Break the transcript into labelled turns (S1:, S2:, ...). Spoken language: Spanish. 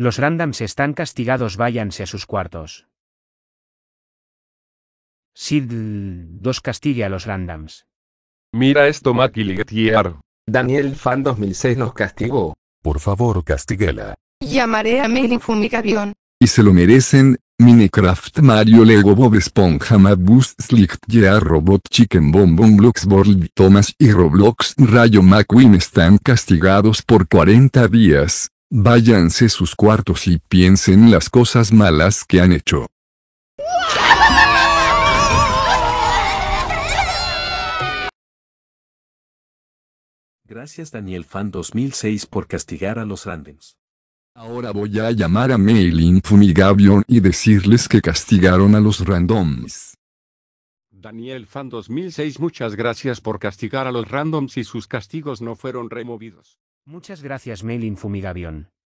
S1: Los randoms están castigados, váyanse a sus cuartos. Sid 2 castigue a los randoms.
S2: Mira esto, Ligetier. Daniel Fan 2006 nos castigó. Por favor, castíguela.
S3: Llamaré a Melin
S4: Y se lo merecen, Minecraft Mario Lego Bob Esponja Madbus, Slick Gear, Robot Chicken Bomb Blocks Thomas y Roblox Rayo McQueen están castigados por 40 días, Váyanse sus cuartos y piensen las cosas malas que han hecho.
S5: Gracias Daniel Fan 2006 por castigar a los randoms.
S4: Ahora voy a llamar a Mailin Fumigavion y decirles que castigaron a los randoms.
S6: Daniel Fan 2006 muchas gracias por castigar a los randoms y sus castigos no fueron removidos.
S1: Muchas gracias Mailin Fumigavión.